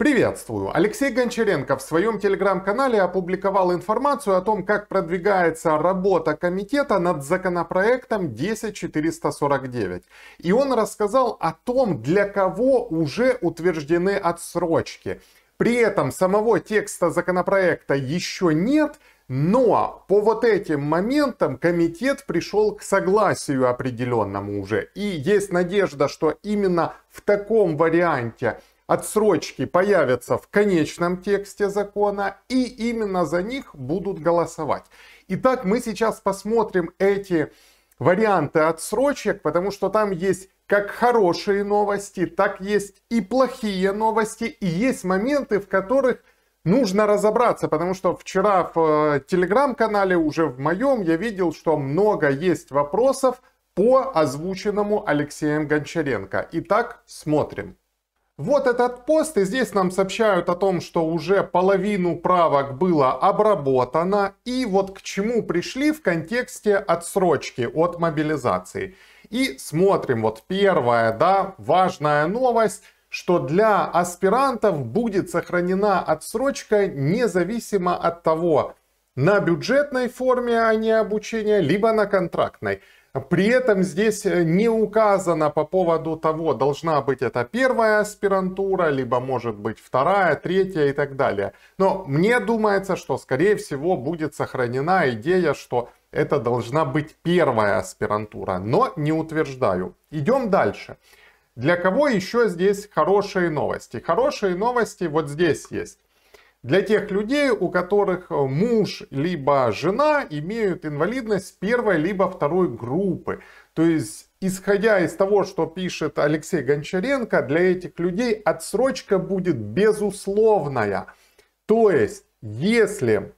Приветствую! Алексей Гончаренко в своем телеграм-канале опубликовал информацию о том, как продвигается работа комитета над законопроектом 10449. И он рассказал о том, для кого уже утверждены отсрочки. При этом самого текста законопроекта еще нет, но по вот этим моментам комитет пришел к согласию определенному уже. И есть надежда, что именно в таком варианте отсрочки появятся в конечном тексте закона, и именно за них будут голосовать. Итак, мы сейчас посмотрим эти варианты отсрочек, потому что там есть как хорошие новости, так есть и плохие новости, и есть моменты, в которых нужно разобраться, потому что вчера в э, телеграм-канале, уже в моем, я видел, что много есть вопросов по озвученному Алексеем Гончаренко. Итак, смотрим. Вот этот пост, и здесь нам сообщают о том, что уже половину правок было обработано, и вот к чему пришли в контексте отсрочки от мобилизации. И смотрим, вот первая, да, важная новость, что для аспирантов будет сохранена отсрочка независимо от того, на бюджетной форме они обучения, либо на контрактной. При этом здесь э, не указано по поводу того, должна быть это первая аспирантура, либо может быть вторая, третья и так далее. Но мне думается, что скорее всего будет сохранена идея, что это должна быть первая аспирантура, но не утверждаю. Идем дальше. Для кого еще здесь хорошие новости? Хорошие новости вот здесь есть для тех людей, у которых э, муж либо жена имеют инвалидность первой либо второй группы. То есть исходя из того, что пишет Алексей Гончаренко, для этих людей отсрочка будет безусловная. То есть, если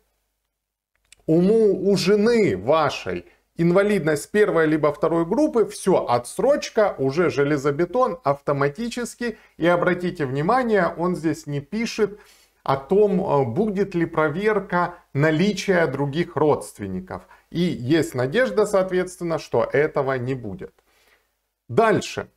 уму у жены вашей инвалидность первой либо второй группы, все, отсрочка, уже железобетон автоматически. И обратите внимание, он здесь не пишет о том, э, будет ли проверка наличия других родственников. И есть надежда, соответственно, что этого не будет. Дальше.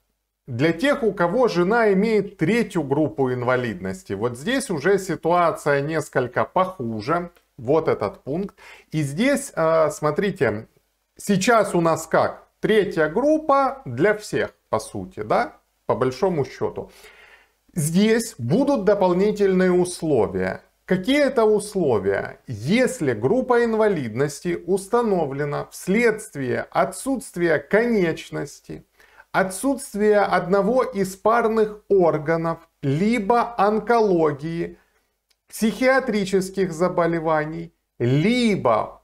Для тех, у кого жена имеет третью группу инвалидности, вот здесь уже ситуация несколько похуже. Вот этот пункт. И здесь, э, смотрите, сейчас у нас как? Третья группа для всех, по сути, да, по большому счету. Здесь будут дополнительные условия. Какие это условия? Если группа инвалидности установлена вследствие отсутствия конечности, отсутствия одного из парных органов, либо онкологии, психиатрических заболеваний, либо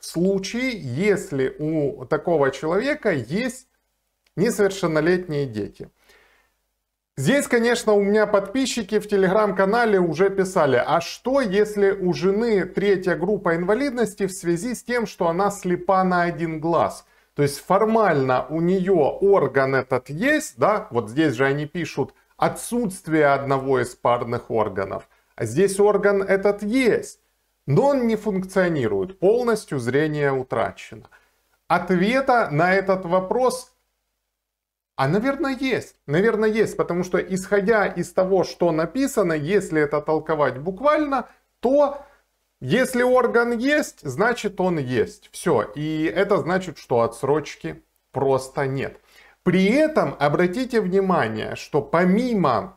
в случае, если у такого человека есть несовершеннолетние дети – Здесь, конечно, у меня подписчики в телеграм-канале уже писали, а что если у жены третья группа инвалидности в связи с тем, что она слепа на один глаз? То есть формально у нее орган этот есть, да, вот здесь же они пишут отсутствие одного из парных органов, а здесь орган этот есть, но он не функционирует, полностью зрение утрачено. Ответа на этот вопрос а, наверное, есть. Наверное, есть, потому что исходя из того, что написано, если это толковать буквально, то если орган есть, значит он есть. Все. И это значит, что отсрочки просто нет. При этом обратите внимание, что помимо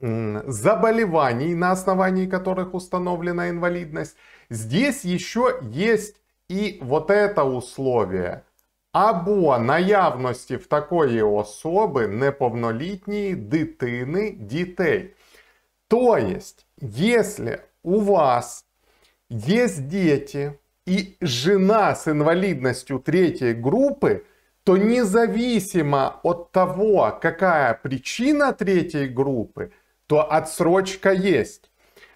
заболеваний, на основании которых установлена инвалидность, здесь еще есть и вот это условие – або наявності в такої особи неповнолітньої дитини дітей. То есть, если у вас есть дети и жена с инвалидностью третьей группы, то независимо от того, какая причина третьей группы, то отсрочка есть.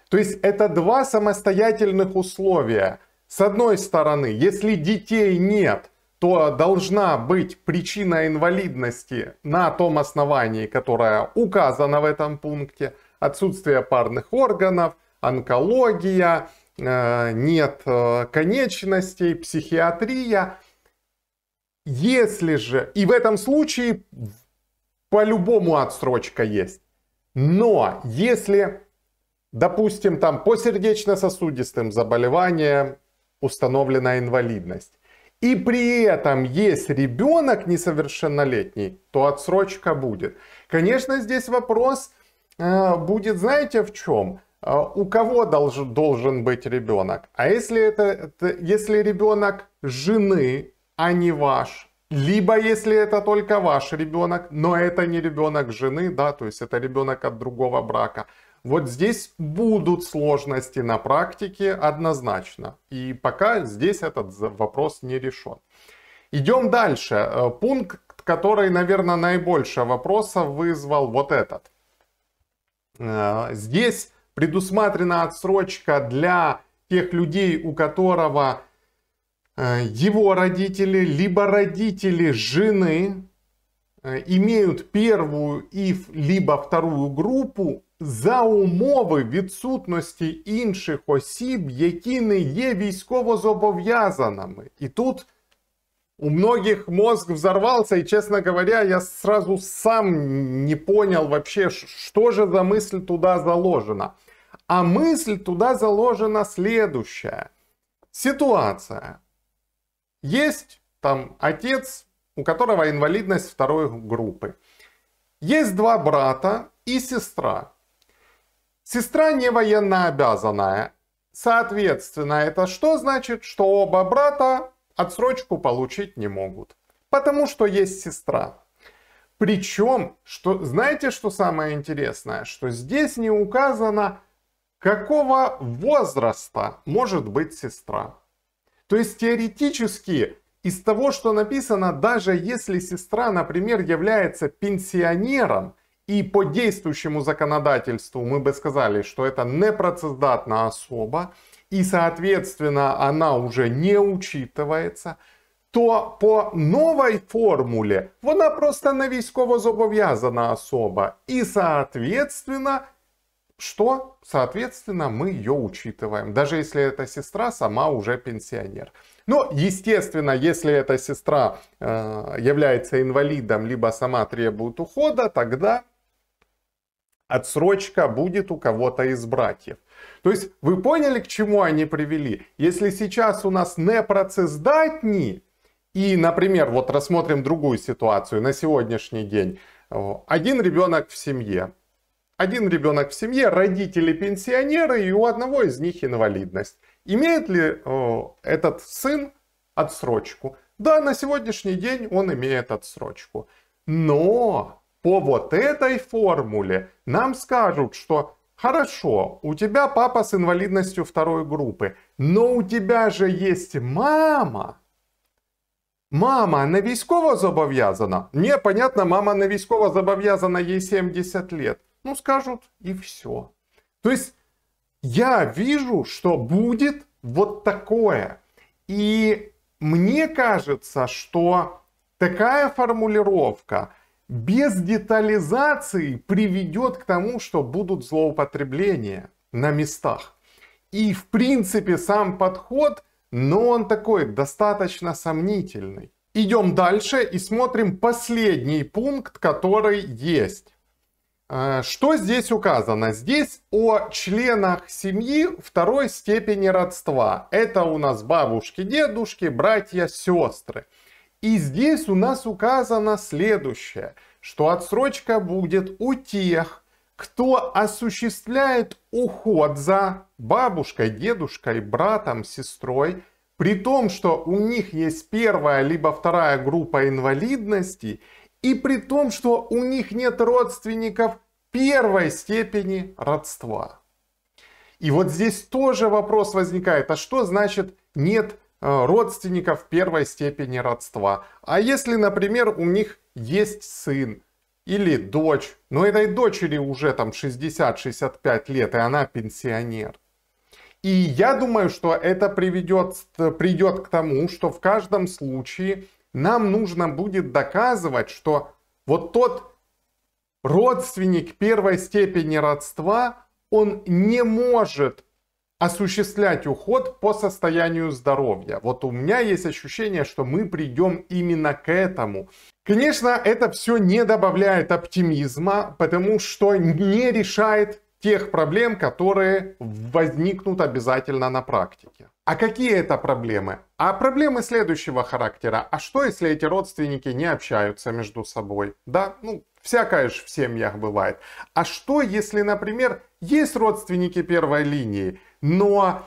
То есть это два самостоятельных условия. С одной стороны, если детей нет – то должна быть причина инвалидности на том основании, которое указано в этом пункте, отсутствие парных органов, онкология, э, нет э, конечностей, психиатрия. Если же, и в этом случае по-любому отсрочка есть, но если, допустим, там по сердечно-сосудистым заболеваниям установлена инвалидность, и при этом есть ребенок несовершеннолетний, то отсрочка будет. Конечно, здесь вопрос э, будет, знаете, в чем? Э, у кого долж, должен быть ребенок? А если, это, это, если ребенок жены, а не ваш, либо если это только ваш ребенок, но это не ребенок жены, да, то есть это ребенок от другого брака, вот здесь будут сложности на практике однозначно. И пока здесь этот вопрос не решен. Идем дальше. Э, пункт, который, наверное, наибольше вопроса вызвал вот этот. Э, здесь предусмотрена отсрочка для тех людей, у которого э, его родители, либо родители жены Э, имеют первую и либо вторую группу за умови відсутності інших осіб, які не є військово зобов'язаними. І тут у многих мозг взорвался, и, честно говоря, я сразу сам не понял вообще, что же за мысль туда заложена. А мысль туда заложена следующая. Ситуация. Есть там отец у которого инвалидность второй группы. Есть два брата и сестра. Сестра не военно обязанная. Соответственно, это что значит, что оба брата отсрочку получить не могут? Потому что есть сестра. Причем, что, знаете, что самое интересное? Что здесь не указано, какого возраста может быть сестра. То есть теоретически из того, что написано, даже если сестра, например, является пенсионером, и по действующему законодательству мы бы сказали, что это непроцездатная особа, и, соответственно, она уже не учитывается, то по новой формуле она просто не військовозобов'язана особа. И, соответственно, что? Соответственно, мы ее учитываем, даже если эта сестра сама уже пенсионер. Но, ну, естественно, если эта сестра э, является инвалидом, либо сама требует ухода, тогда отсрочка будет у кого-то из братьев. То есть вы поняли, к чему они привели? Если сейчас у нас не процессдатни, и, например, вот рассмотрим другую ситуацию на сегодняшний день. Э, один ребенок в семье, один ребенок в семье, родители пенсионеры, и у одного из них инвалидность. Имеет ли э, этот сын отсрочку? Да, на сегодняшний день он имеет отсрочку. Но по вот этой формуле нам скажут, что хорошо, у тебя папа с инвалидностью второй группы, но у тебя же есть мама. Мама на військово зобов'язана? Не понятно, мама на військово зобов'язана, ей 70 лет. Ну, скажут и все. То есть я вижу, что будет вот такое. И мне кажется, что такая формулировка без детализации приведет к тому, что будут злоупотребления на местах. И в принципе сам подход, но он такой достаточно сомнительный. Идем дальше и смотрим последний пункт, который есть. Э, что здесь указано? Здесь о членах семьи второй степени родства. Это у нас бабушки, дедушки, братья, сестры. И здесь у нас указано следующее, что отсрочка будет у тех, кто осуществляет уход за бабушкой, дедушкой, братом, сестрой, при том, что у них есть первая либо вторая группа инвалидности, и при том, что у них нет родственников первой степени родства. И вот здесь тоже вопрос возникает, а что значит нет э, родственников первой степени родства? А если, например, у них есть сын или дочь, но этой дочери уже там 60-65 лет, и она пенсионер. И я думаю, что это приведет, э, придет к тому, что в каждом случае нам нужно будет доказывать, что вот тот родственник первой степени родства, он не может осуществлять уход по состоянию здоровья. Вот у меня есть ощущение, что мы придем именно к этому. Конечно, это все не добавляет оптимизма, потому что не решает тех проблем, которые возникнут обязательно на практике. А какие это проблемы? А проблемы следующего характера. А что, если эти родственники не общаются между собой? Да, ну, всякое же в семьях бывает. А что, если, например, есть родственники первой линии, но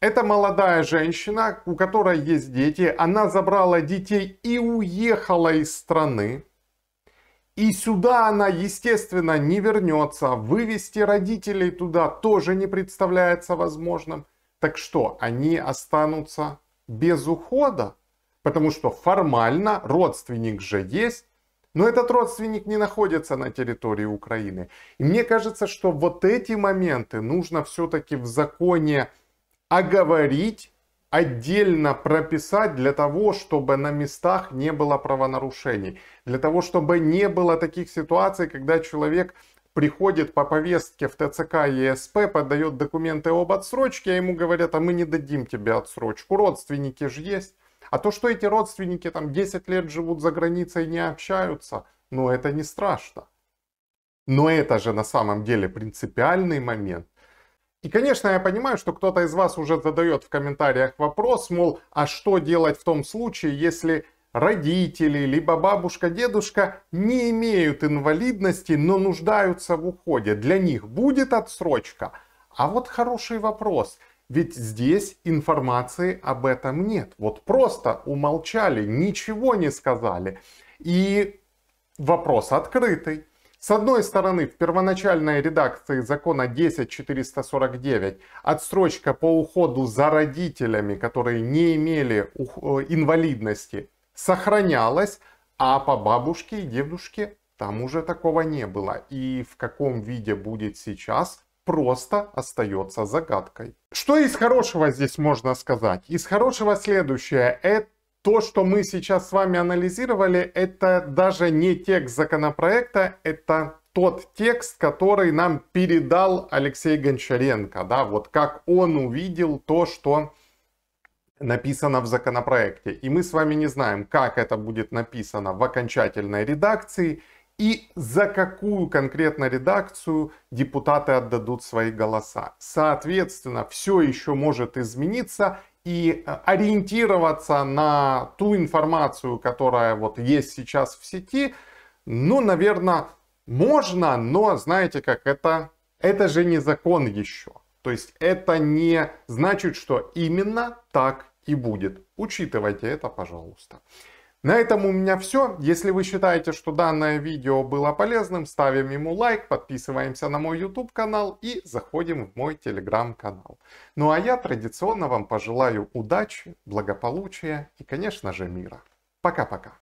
это молодая женщина, у которой есть дети, она забрала детей и уехала из страны, и сюда она, естественно, не вернется. Вывести родителей туда тоже не представляется возможным. Так что, они останутся без ухода? Потому что формально родственник же есть, но этот родственник не находится на территории Украины. И мне кажется, что вот эти моменты нужно все-таки в законе оговорить отдельно прописать для того, чтобы на местах не было правонарушений, для того, чтобы не было таких ситуаций, когда человек приходит по повестке в ТЦК и ЕСП, подает документы об отсрочке, а ему говорят, а мы не дадим тебе отсрочку, родственники же есть. А то, что эти родственники там 10 лет живут за границей и не общаются, ну это не страшно. Но это же на самом деле принципиальный момент. И, конечно, я понимаю, что кто-то из вас уже задает в комментариях вопрос, мол, а что делать в том случае, если родители, либо бабушка, дедушка не имеют инвалидности, но нуждаются в уходе. Для них будет отсрочка? А вот хороший вопрос. Ведь здесь информации об этом нет. Вот просто умолчали, ничего не сказали. И вопрос открытый. С одной стороны, в первоначальной редакции закона 10449 отсрочка по уходу за родителями, которые не имели э, инвалидности, сохранялась, а по бабушке и дедушке там уже такого не было. И в каком виде будет сейчас, просто остается загадкой. Что из хорошего здесь можно сказать? Из хорошего следующее. Это то, что мы сейчас с вами анализировали, это даже не текст законопроекта, это тот текст, который нам передал Алексей Гончаренко, да, вот как он увидел то, что написано в законопроекте. И мы с вами не знаем, как это будет написано в окончательной редакции и за какую конкретно редакцию депутаты отдадут свои голоса. Соответственно, все еще может измениться, и э, ориентироваться на ту информацию, которая вот есть сейчас в сети, ну, наверное, можно, но знаете как, это, это же не закон еще. То есть это не значит, что именно так и будет. Учитывайте это, пожалуйста. На этом у меня все. Если вы считаете, что данное видео было полезным, ставим ему лайк, подписываемся на мой YouTube канал и заходим в мой Telegram канал. Ну а я традиционно вам пожелаю удачи, благополучия и, конечно же, мира. Пока-пока.